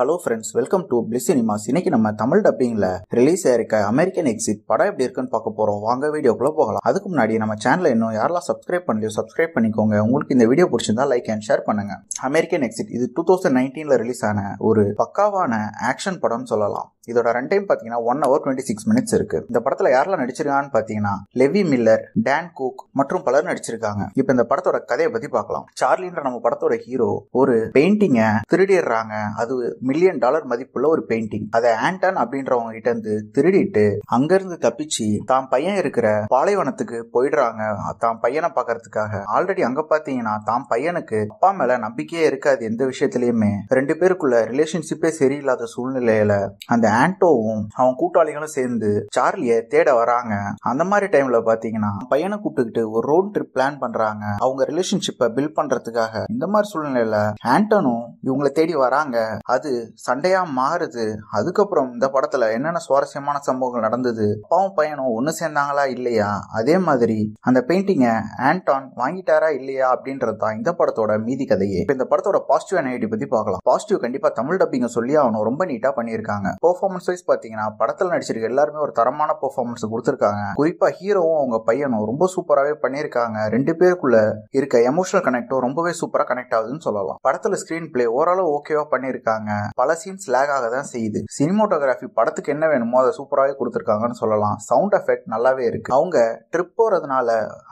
hello friends welcome to Bliss Cinemas இன்னைக்கு நம்ம தமிழ் டப்பிங்கில் ரிலீஸ் ஆயிருக்க அமெரிக்கன் எக்ஸிட் படம் எப்படி இருக்குன்னு பார்க்க போகிறோம் வாங்க வீடியோக்குள்ளே போகலாம் அதுக்கு முன்னாடி நம்ம சேனலை இன்னும் யாரெல்லாம் சப்ஸ்கிரைப் பண்ணலையோ சப்ஸ்கிரைப் பண்ணிக்கோங்க உங்களுக்கு இந்த வீடியோ பிடிச்சிருந்தா லைக் அண்ட் ஷேர் பண்ணுங்க அமெரிக்கன் எக்ஸிட் இது டூ தௌசண்ட் நைன்டீனில் ரிலீஸ் ஆன ஒரு பக்காவான ஆக்ஷன் படம்னு சொல்லலாம் இதோட ரன் டைம் பார்த்தீங்கன்னா one hour twenty six minutes இருக்கு இந்த படத்தில் யாரெல்லாம் நடிச்சிருக்கான்னு பார்த்தீங்கன்னா லெவி மில்லர் டேன் குக் மற்றும் பலர் நடிச்சிருக்காங்க இப்போ இந்த படத்தோட கதையை பற்றி பார்க்கலாம் சார்லின்ற நம்ம படத்தோட ஹீரோ ஒரு பெயிண்டிங்கை திருடிடுறாங்க அது மில்லியன் டாலர் மதிப்புள்ள ஒரு பெயிண்டிங் அதை ஆண்டன் அப்படின்றவங்க கிட்ட இருந்து திருடிட்டு அங்கிருந்து தப்பிச்சு தான் பையன் இருக்கிற பாலைவனத்துக்கு போயிடுறாங்க தான் பையனை பாக்குறதுக்காக ஆல்ரெடி அங்க பாத்தீங்கன்னா தான் பையனுக்கு அப்பா மேல நம்பிக்கையே இருக்காது எந்த விஷயத்திலயுமே ரெண்டு பேருக்குள்ள ரிலேஷன்ஷிப்பே சரியில்லாத சூழ்நிலையில அந்த ஆண்டோவும் அவன் கூட்டாளிகளும் சேர்ந்து சார்லிய தேட வராங்க அந்த மாதிரி டைம்ல பாத்தீங்கன்னா பையனை கூப்பிட்டுக்கிட்டு ஒரு ரோட் ட்ரிப் பிளான் பண்றாங்க அவங்க ரிலேஷன்ஷிப்பை பில்ட் பண்றதுக்காக இந்த மாதிரி சூழ்நிலையில ஆண்டனும் இவங்களை தேடி வராங்க அது சண்டையாக மாறுது அதுக்கப்புறம் இந்த படத்தில் என்னென்ன சுவாரஸ்யமான சம்பவங்கள் நடந்தது அப்பாவும் பையனும் ஒன்று சேர்ந்தாங்களா இல்லையா அதே மாதிரி அந்த பெயிண்டிங்கை ஆண்டான் வாங்கிட்டாரா இல்லையா அப்படின்றது தான் இந்த படத்தோட மீதி கதையே இப்போ இந்த படத்தோட பாசிட்டிவ் நெகட்டிவ் பற்றி பார்க்கலாம் பாசிட்டிவ் கண்டிப்பாக தமிழ் டப்பிங்க சொல்லி அவனை ரொம்ப நீட்டாக பண்ணியிருக்காங்க பெர்ஃபார்மன்ஸ் வைஸ் பார்த்தீங்கன்னா படத்தில் நடிச்சிருக்க எல்லாருமே ஒரு தரமான பெர்ஃபார்மன்ஸ் கொடுத்துருக்காங்க குறிப்பாக ஹீரோவும் அவங்க பையனும் ரொம்ப சூப்பராகவே பண்ணியிருக்காங்க ரெண்டு பேருக்குள்ள இருக்க எமோஷனல் கனெக்டும் ரொம்பவே சூப்பராக கனெக்ட் ஆகுதுன்னு சொல்லலாம் படத்தில் ஸ்க்ரீன் பிளே ஓரளவு ஓகேவா பண்ணியிருக்காங்க பல சீன்ஸ் லேக் ஆக தான் செய்யுது சினிமோட்டோகிராஃபி படத்துக்கு என்ன வேணுமோ அதை சூப்பராகவே கொடுத்துருக்காங்கன்னு சொல்லலாம் சவுண்ட் எஃபெக்ட் நல்லாவே இருக்கு அவங்க ட்ரிப் போறதுனால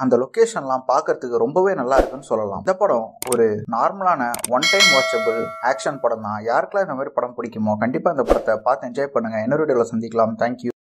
அந்த லொக்கேஷன்லாம் பார்க்கறதுக்கு ரொம்பவே நல்லா இருக்குன்னு சொல்லலாம் இந்த படம் ஒரு நார்மலான ஒன் டைம் வாட்சபிள் ஆக்ஷன் படம் தான் யாருக்கெல்லாம் இந்த மாதிரி படம் பிடிக்குமோ கண்டிப்பாக இந்த படத்தை பார்த்து என்ஜாய் பண்ணுங்க என்னோட சந்திக்கலாம் தேங்க்யூ